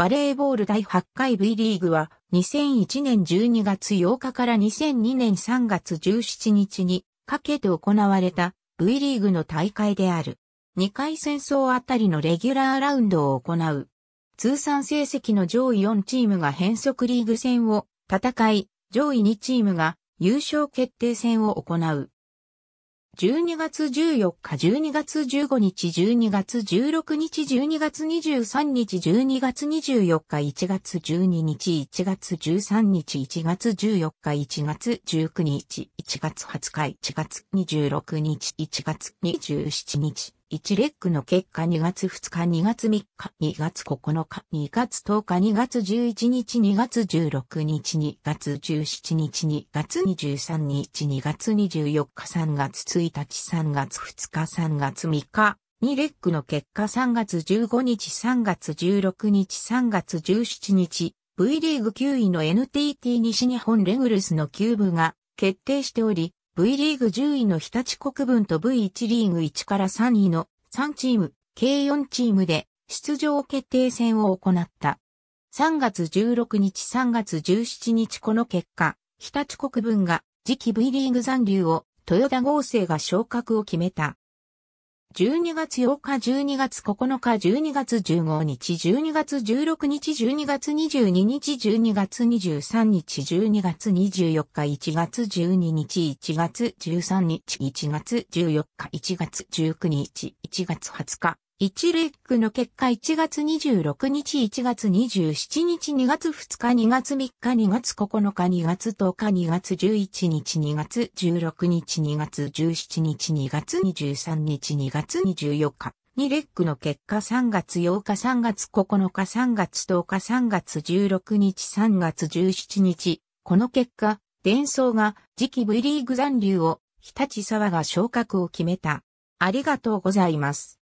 バレーボール第8回 V リーグは2001年12月8日から2002年3月17日にかけて行われた V リーグの大会である。2回戦争あたりのレギュラーラウンドを行う。通算成績の上位4チームが変則リーグ戦を戦い、上位2チームが優勝決定戦を行う。12月14日、12月15日、12月16日、12月23日、12月24日、1月12日、1月13日、1月14日、1月19日、1月20日、1月26日、1月27日。1レックの結果2月2日2月3日2月9日2月10日2月11日2月16日2月17日2月23日2月24日3月1日3月2日3月3日2レックの結果3月15日3月16日3月17日 V リーグ9位の NTT 西日本レグルスの9部が決定しており、V リーグ10位の日立国分と V1 リーグ1から3位の3チーム、計4チームで出場決定戦を行った。3月16日3月17日この結果、日立国分が次期 V リーグ残留を豊田合成が昇格を決めた。12月8日、12月9日、12月15日、12月16日、12月22日、12月23日、12月24日、1月12日、1月13日、1月14日、1月19日、1月20日、1レックの結果1月26日1月27日2月2日2月3日2月9日2月10日2月11日2月16日2月17日2月23日2月24日2レックの結果3月8日3月9日3月10日3月16日3月17日この結果、伝送が次期 V リーグ残留を日立沢が昇格を決めた。ありがとうございます。